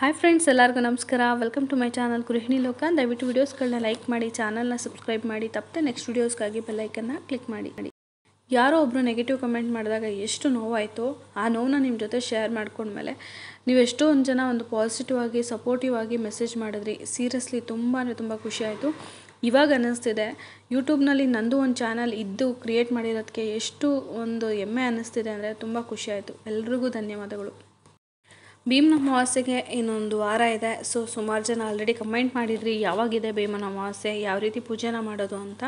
hi friends ಎಲ್ಲರಿಗೂ ನಮಸ್ಕಾರ welcome to my channel ಗೃಹಿಣಿ ಲೋಕ ದಯವಿಟ್ಟು ವೀಡಿಯೋಸ್ಗಳನ್ನ ಲೈಕ್ ಮಾಡಿ ಚಾನಲ್ನ ಸಬ್ಸ್ಕ್ರೈಬ್ ಮಾಡಿ ತಪ್ಪದೆ ನೆಕ್ಸ್ಟ್ ವೀಡಿಯೋಸ್ಗಾಗಿ ಬೆಲ್ಲೈಕನ್ನ ಕ್ಲಿಕ್ ಮಾಡಿ ಯಾರೋ ಒಬ್ಬರು ನೆಗೆಟಿವ್ ಕಮೆಂಟ್ ಮಾಡಿದಾಗ ಎಷ್ಟು ನೋವಾಯಿತು ಆ ನೋವನ್ನ ನಿಮ್ಮ ಜೊತೆ ಶೇರ್ ಮಾಡ್ಕೊಂಡ್ಮೇಲೆ ನೀವು ಎಷ್ಟೊಂದು ಜನ ಒಂದು ಪಾಸಿಟಿವ್ ಆಗಿ ಸಪೋರ್ಟಿವ್ ಆಗಿ ಮೆಸೇಜ್ ಮಾಡಿದ್ರಿ ಸೀರಿಯಸ್ಲಿ ತುಂಬಾ ತುಂಬ ಖುಷಿಯಾಯಿತು ಇವಾಗ ಅನ್ನಿಸ್ತಿದೆ ಯೂಟ್ಯೂಬ್ನಲ್ಲಿ ನಂದು ಒಂದು ಚಾನಲ್ ಇದ್ದು ಕ್ರಿಯೇಟ್ ಮಾಡಿರೋದಕ್ಕೆ ಎಷ್ಟು ಒಂದು ಹೆಮ್ಮೆ ಅನ್ನಿಸ್ತಿದೆ ಅಂದರೆ ತುಂಬ ಖುಷಿಯಾಯಿತು ಎಲ್ರಿಗೂ ಧನ್ಯವಾದಗಳು ಭೀಮನ ಅಮಾವಾಸ್ಯೆಗೆ ಇನ್ನೊಂದು ವಾರ ಇದೆ ಸೊ ಸುಮಾರು ಜನ ಆಲ್ರೆಡಿ ಕಮೆಂಟ್ ಮಾಡಿದ್ರಿ ಯಾವಾಗಿದೆ ಭೀಮನ ಅಮಾವಾಸ್ಯೆ ಯಾವ ರೀತಿ ಪೂಜೆನ ಮಾಡೋದು ಅಂತ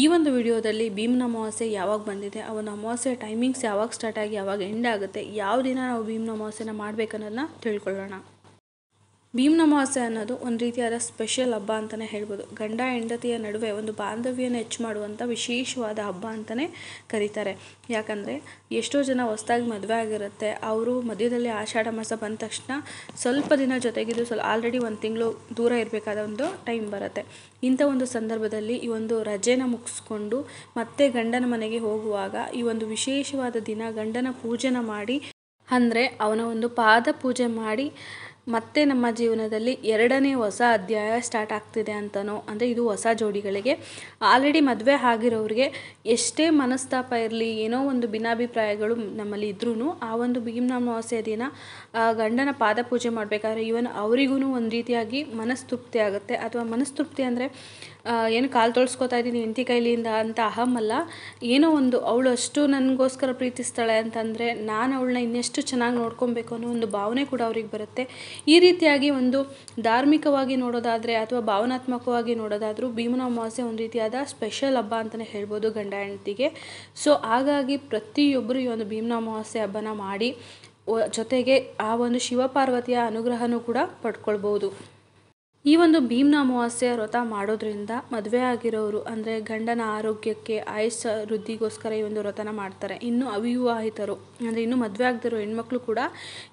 ಈ ಒಂದು ವಿಡಿಯೋದಲ್ಲಿ ಭೀಮನ ಅಮಾವಾಸ್ಯೆ ಯಾವಾಗ ಬಂದಿದೆ ಅವನ ಅಮಾವಾಸ್ಯೆ ಟೈಮಿಂಗ್ಸ್ ಯಾವಾಗ ಸ್ಟಾರ್ಟ್ ಆಗಿ ಯಾವಾಗ ಎಂಡ್ ಆಗುತ್ತೆ ಯಾವ ದಿನ ನಾವು ಭೀಮನ ಅಮಾವಾಸ್ಯೆನ ಮಾಡಬೇಕನ್ನೋದನ್ನ ತಿಳ್ಕೊಳ್ಳೋಣ ಭೀಮ್ನ ಮಾಸೆ ಅನ್ನೋದು ಒಂದು ರೀತಿಯಾದ ಸ್ಪೆಷಲ್ ಹಬ್ಬ ಅಂತಲೇ ಹೇಳ್ಬೋದು ಗಂಡ ಹೆಂಡತಿಯ ನಡುವೆ ಒಂದು ಬಾಂಧವ್ಯನ ಹೆಚ್ಚು ಮಾಡುವಂಥ ವಿಶೇಷವಾದ ಹಬ್ಬ ಅಂತಲೇ ಕರೀತಾರೆ ಯಾಕಂದರೆ ಎಷ್ಟೋ ಜನ ಹೊಸ್ದಾಗಿ ಮದುವೆ ಆಗಿರುತ್ತೆ ಅವರು ಮಧ್ಯದಲ್ಲಿ ಆಷಾಢ ಮಾಸ ಬಂದ ತಕ್ಷಣ ಸ್ವಲ್ಪ ದಿನ ಜೊತೆಗಿದ್ದು ಸ್ವಲ್ಪ ಆಲ್ರೆಡಿ ಒಂದು ತಿಂಗಳು ದೂರ ಇರಬೇಕಾದ ಒಂದು ಟೈಮ್ ಬರುತ್ತೆ ಇಂಥ ಒಂದು ಸಂದರ್ಭದಲ್ಲಿ ಈ ಒಂದು ರಜೆನ ಮುಗಿಸ್ಕೊಂಡು ಮತ್ತೆ ಗಂಡನ ಮನೆಗೆ ಹೋಗುವಾಗ ಈ ಒಂದು ವಿಶೇಷವಾದ ದಿನ ಗಂಡನ ಪೂಜೆನ ಮಾಡಿ ಅಂದರೆ ಅವನ ಒಂದು ಪಾದ ಪೂಜೆ ಮಾಡಿ ಮತ್ತೆ ನಮ್ಮ ಜೀವನದಲ್ಲಿ ಎರಡನೇ ಹೊಸ ಅಧ್ಯಾಯ ಸ್ಟಾರ್ಟ್ ಆಗ್ತಿದೆ ಅಂತನೋ ಅಂದರೆ ಇದು ಹೊಸ ಜೋಡಿಗಳಿಗೆ ಆಲ್ರೆಡಿ ಮದುವೆ ಆಗಿರೋರಿಗೆ ಎಷ್ಟೇ ಮನಸ್ತಾಪ ಇರಲಿ ಏನೋ ಒಂದು ಭಿನ್ನಾಭಿಪ್ರಾಯಗಳು ನಮ್ಮಲ್ಲಿ ಇದ್ರೂ ಆ ಒಂದು ಭೀಮ್ನಾಮವಾಸ್ಯ ದಿನ ಗಂಡನ ಪಾದಪೂಜೆ ಮಾಡಬೇಕಾದ್ರೆ ಈವನ್ ಅವರಿಗೂ ಒಂದು ರೀತಿಯಾಗಿ ಮನಸ್ತೃಪ್ತಿ ಆಗುತ್ತೆ ಅಥವಾ ಮನಸ್ತೃಪ್ತಿ ಅಂದರೆ ಏನು ಕಾಲು ತೊಳ್ಸ್ಕೊತಾ ಇದ್ದೀನಿ ಹೆಂಡತಿ ಕೈಲಿಯಿಂದ ಅಂತ ಅಹಮಲ್ಲ ಏನೋ ಒಂದು ಅವಳು ಅಷ್ಟು ನನಗೋಸ್ಕರ ಪ್ರೀತಿಸ್ತಾಳೆ ಅಂತಂದರೆ ನಾನು ಅವಳನ್ನ ಇನ್ನೆಷ್ಟು ಚೆನ್ನಾಗಿ ನೋಡ್ಕೊಬೇಕು ಅನ್ನೋ ಒಂದು ಭಾವನೆ ಕೂಡ ಅವ್ರಿಗೆ ಬರುತ್ತೆ ಈ ರೀತಿಯಾಗಿ ಒಂದು ಧಾರ್ಮಿಕವಾಗಿ ನೋಡೋದಾದರೆ ಅಥವಾ ಭಾವನಾತ್ಮಕವಾಗಿ ನೋಡೋದಾದರೂ ಭೀಮನ ಅಮಾವಾಸ್ಯೆ ಒಂದು ರೀತಿಯಾದ ಸ್ಪೆಷಲ್ ಹಬ್ಬ ಅಂತಲೇ ಹೇಳ್ಬೋದು ಗಂಡ ಹೆಂಡತಿಗೆ ಸೊ ಹಾಗಾಗಿ ಪ್ರತಿಯೊಬ್ಬರು ಈ ಒಂದು ಭೀಮನ ಅಮಾವಾಸ್ಯೆ ಹಬ್ಬನ ಮಾಡಿ ಜೊತೆಗೆ ಆ ಒಂದು ಶಿವಪಾರ್ವತಿಯ ಅನುಗ್ರಹನೂ ಕೂಡ ಪಡ್ಕೊಳ್ಬೋದು ಈ ಒಂದು ಭೀಮ್ನ ಅಮಾವಾಸ್ಯ ವ್ರತ ಮಾಡೋದ್ರಿಂದ ಮದುವೆ ಆಗಿರೋರು ಅಂದರೆ ಗಂಡನ ಆರೋಗ್ಯಕ್ಕೆ ಆಯುಷ್ ವೃದ್ಧಿಗೋಸ್ಕರ ಈ ಒಂದು ವ್ರತನ ಮಾಡ್ತಾರೆ ಇನ್ನು ಅವಿವಾಹಿತರು ಅಂದರೆ ಇನ್ನು ಮದುವೆ ಆಗದಿರೋ ಹೆಣ್ಮಕ್ಳು ಕೂಡ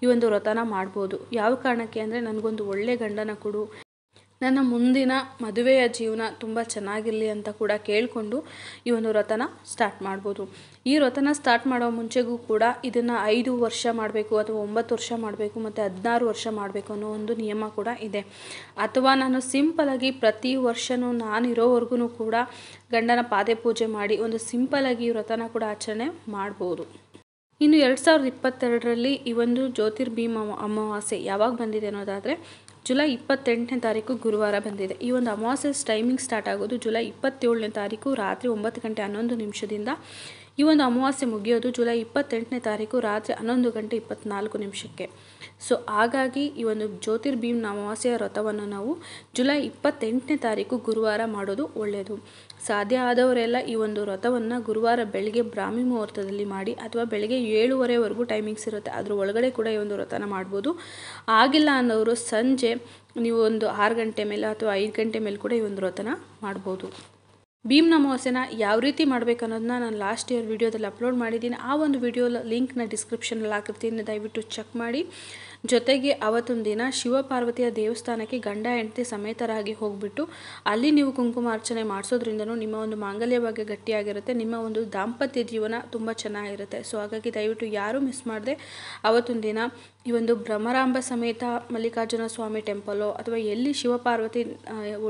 ಈ ಒಂದು ವ್ರತನ ಮಾಡ್ಬೋದು ಯಾವ ಕಾರಣಕ್ಕೆ ಅಂದರೆ ನನಗೊಂದು ಒಳ್ಳೆಯ ಗಂಡನ ಕೊಡು ನನ್ನ ಮುಂದಿನ ಮದುವೆಯ ಜೀವನ ತುಂಬ ಚೆನ್ನಾಗಿರಲಿ ಅಂತ ಕೂಡ ಕೇಳಿಕೊಂಡು ಈ ಒಂದು ವ್ರತನ ಸ್ಟಾರ್ಟ್ ಮಾಡ್ಬೋದು ಈ ವ್ರತನ ಸ್ಟಾರ್ಟ್ ಮಾಡೋ ಮುಂಚೆಗೂ ಕೂಡ ಇದನ್ನು ಐದು ವರ್ಷ ಮಾಡಬೇಕು ಅಥವಾ ಒಂಬತ್ತು ವರ್ಷ ಮಾಡಬೇಕು ಮತ್ತು ಹದಿನಾರು ವರ್ಷ ಮಾಡಬೇಕು ಅನ್ನೋ ಒಂದು ನಿಯಮ ಕೂಡ ಇದೆ ಅಥವಾ ನಾನು ಸಿಂಪಲಾಗಿ ಪ್ರತಿ ವರ್ಷವೂ ನಾನಿರೋವರೆಗೂ ಕೂಡ ಗಂಡನ ಪಾದೆ ಪೂಜೆ ಮಾಡಿ ಒಂದು ಸಿಂಪಲಾಗಿ ಈ ವ್ರತನ ಕೂಡ ಆಚರಣೆ ಮಾಡ್ಬೋದು ಇನ್ನು ಎರಡು ಸಾವಿರದ ಇಪ್ಪತ್ತೆರಡರಲ್ಲಿ ಈ ಒಂದು ಜ್ಯೋತಿರ್ಭೀಮ ಅಮಾವಾಸ್ಯೆ ಯಾವಾಗ ಬಂದಿದೆ ಅನ್ನೋದಾದರೆ ಜುಲೈ ಇಪ್ಪತ್ತೆಂಟನೇ ತಾರೀಕು ಗುರುವಾರ ಬಂದಿದೆ ಈ ಒಂದು ಅಮಾವಾಸ್ಯೆ ಟೈಮಿಂಗ್ ಸ್ಟಾರ್ಟ್ ಆಗೋದು ಜುಲೈ ಇಪ್ಪತ್ತೇಳನೇ ತಾರೀಕು ರಾತ್ರಿ ಒಂಬತ್ತು ಗಂಟೆ ಹನ್ನೊಂದು ನಿಮಿಷದಿಂದ ಈ ಒಂದು ಅಮಾವಾಸ್ಯೆ ಮುಗಿಯೋದು ಜುಲೈ ಇಪ್ಪತ್ತೆಂಟನೇ ತಾರೀಕು ರಾತ್ರಿ ಹನ್ನೊಂದು ಗಂಟೆ ಇಪ್ಪತ್ತ್ನಾಲ್ಕು ನಿಮಿಷಕ್ಕೆ ಸೊ ಹಾಗಾಗಿ ಈ ಒಂದು ಜ್ಯೋತಿರ್ಭೀಮ್ನ ಅಮಾವಾಸ್ಯೆಯ ವ್ರತವನ್ನು ನಾವು ಜುಲೈ ಇಪ್ಪತ್ತೆಂಟನೇ ತಾರೀಕು ಗುರುವಾರ ಮಾಡೋದು ಒಳ್ಳೆಯದು ಸಾಧ್ಯ ಆದವರೆಲ್ಲ ಈ ಒಂದು ವ್ರತವನ್ನು ಗುರುವಾರ ಬೆಳಗ್ಗೆ ಬ್ರಾಹ್ಮಿ ಮುಹೂರ್ತದಲ್ಲಿ ಮಾಡಿ ಅಥವಾ ಬೆಳಗ್ಗೆ ಏಳುವರೆವರೆಗೂ ಟೈಮಿಂಗ್ಸ್ ಇರುತ್ತೆ ಅದ್ರ ಒಳಗಡೆ ಕೂಡ ಈ ಒಂದು ವ್ರತನ ಮಾಡ್ಬೋದು ಆಗಿಲ್ಲ ಅನ್ನೋರು ಸಂಜೆ ನೀವು ಒಂದು ಆರು ಗಂಟೆ ಮೇಲೆ ಅಥವಾ ಐದು ಗಂಟೆ ಮೇಲೆ ಕೂಡ ಈ ಒಂದು ವ್ರತನ ಮಾಡ್ಬೋದು ಭೀಮ್ ಅಮಾವಾಸ್ಯೆನ ಯಾವ ರೀತಿ ಮಾಡಬೇಕು ಅನ್ನೋದನ್ನ ನಾನು ಲಾಸ್ಟ್ ಇಯರ್ ವೀಡಿಯೋದಲ್ಲಿ ಅಪ್ಲೋಡ್ ಮಾಡಿದ್ದೀನಿ ಆ ಒಂದು ವಿಡಿಯೋ ಲಿಂಕ್ನ ಡಿಸ್ಕ್ರಿಪ್ಷನಲ್ಲಿ ಹಾಕಿರ್ತೀನಿ ದಯವಿಟ್ಟು ಚೆಕ್ ಮಾಡಿ ಜೊತೆಗೆ ಅವತ್ತೊಂದು ದಿನ ಶಿವಪಾರ್ವತಿಯ ದೇವಸ್ಥಾನಕ್ಕೆ ಗಂಡ ಹೆಂಡತಿ ಸಮೇತರಾಗಿ ಹೋಗ್ಬಿಟ್ಟು ಅಲ್ಲಿ ನೀವು ಕುಂಕುಮಾರ್ಚನೆ ಮಾಡಿಸೋದ್ರಿಂದನೂ ನಿಮ್ಮ ಒಂದು ಮಾಂಗಲ್ಯ ಭಾಗ್ಯ ಗಟ್ಟಿಯಾಗಿರುತ್ತೆ ನಿಮ್ಮ ಒಂದು ದಾಂಪತ್ಯ ಜೀವನ ತುಂಬ ಚೆನ್ನಾಗಿರುತ್ತೆ ಸೊ ಹಾಗಾಗಿ ದಯವಿಟ್ಟು ಯಾರೂ ಮಿಸ್ ಮಾಡದೆ ಅವತ್ತೊಂದು ದಿನ ಈ ಒಂದು ಭ್ರಮರಾಂಬ ಸಮೇತ ಮಲ್ಲಿಕಾರ್ಜುನ ಸ್ವಾಮಿ ಟೆಂಪಲೋ ಅಥವಾ ಎಲ್ಲಿ ಶಿವಪಾರ್ವತಿ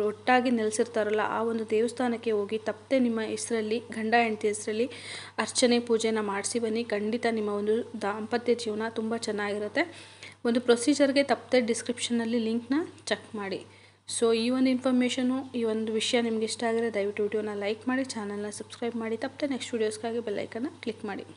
ಒಟ್ಟಾಗಿ ನೆಲೆಸಿರ್ತಾರಲ್ಲ ಆ ಒಂದು ದೇವಸ್ಥಾನಕ್ಕೆ ಹೋಗಿ ತಪ್ಪದೆ ನಿಮ್ಮ ಹೆಸರಲ್ಲಿ ಗಂಡ ಹೆಂಡತಿ ಹೆಸರಲ್ಲಿ ಅರ್ಚನೆ ಪೂಜೆನ ಮಾಡಿಸಿ ಬನ್ನಿ ಖಂಡಿತ ನಿಮ್ಮ ಒಂದು ದಾಂಪತ್ಯ ಜೀವನ ತುಂಬ ಚೆನ್ನಾಗಿರುತ್ತೆ ಒಂದು ಪ್ರೊಸೀಜರ್ಗೆ ತಪ್ಪದೆ ಡಿಸ್ಕ್ರಿಪ್ಷನಲ್ಲಿ ಲಿಂಕ್ನ ಚೆಕ್ ಮಾಡಿ ಸೊ ಈ ಒಂದು ಇನ್ಫಾರ್ಮೇಷನು ಈ ಒಂದು ವಿಷಯ ನಿಮ್ಗೆ ಇಷ್ಟ ಆಗಿದೆ ದಯವಿಟ್ಟು ವಿಡಿಯೋನ ಲೈಕ್ ಮಾಡಿ ಚಾನಲ್ನ ಸಬ್ಸ್ಕ್ರೈಬ್ ಮಾಡಿ ತಪ್ಪದೆ ನೆಕ್ಸ್ಟ್ ವೀಡಿಯೋಸ್ಗಾಗಿ ಬೆಲ್ಲೈಕನ್ನು ಕ್ಲಿಕ್ ಮಾಡಿ